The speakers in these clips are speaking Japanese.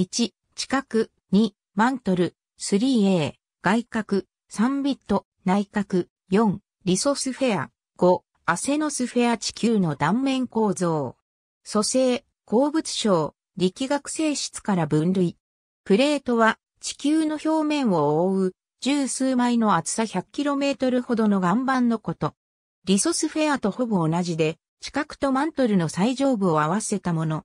1、近く、2、マントル、3A、外角、3ビット、内角、4、リソスフェア、5、アセノスフェア地球の断面構造。蘇生、鉱物省、力学性質から分類。プレートは地球の表面を覆う十数枚の厚さ 100km ほどの岩盤のこと。リソスフェアとほぼ同じで、地殻とマントルの最上部を合わせたもの。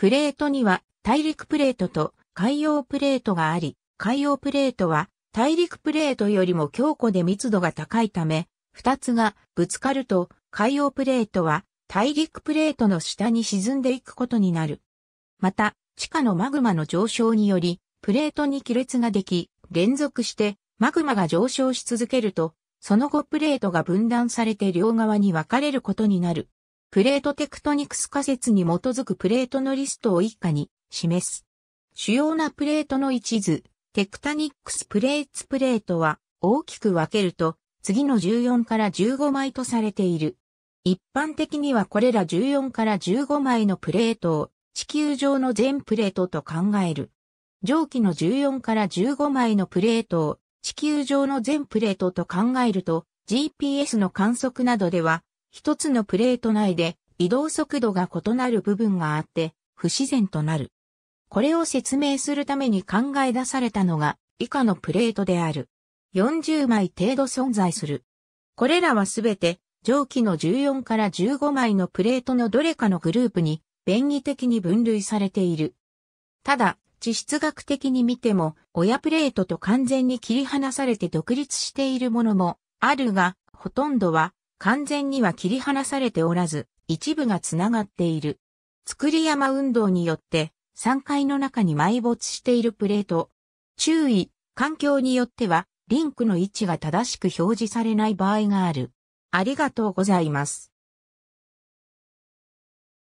プレートには大陸プレートと海洋プレートがあり、海洋プレートは大陸プレートよりも強固で密度が高いため、二つがぶつかると海洋プレートは大陸プレートの下に沈んでいくことになる。また、地下のマグマの上昇により、プレートに亀裂ができ、連続してマグマが上昇し続けると、その後プレートが分断されて両側に分かれることになる。プレートテクトニクス仮説に基づくプレートのリストを以下に示す。主要なプレートの位置図、テクタニックスプレーツプレートは大きく分けると次の14から15枚とされている。一般的にはこれら14から15枚のプレートを地球上の全プレートと考える。上記の14から15枚のプレートを地球上の全プレートと考えると GPS の観測などでは一つのプレート内で移動速度が異なる部分があって不自然となる。これを説明するために考え出されたのが以下のプレートである。40枚程度存在する。これらはすべて上記の14から15枚のプレートのどれかのグループに便宜的に分類されている。ただ、地質学的に見ても、親プレートと完全に切り離されて独立しているものもあるが、ほとんどは完全には切り離されておらず、一部がつながっている。作り山運動によって、山階の中に埋没しているプレート。注意、環境によっては、リンクの位置が正しく表示されない場合がある。ありがとうございます。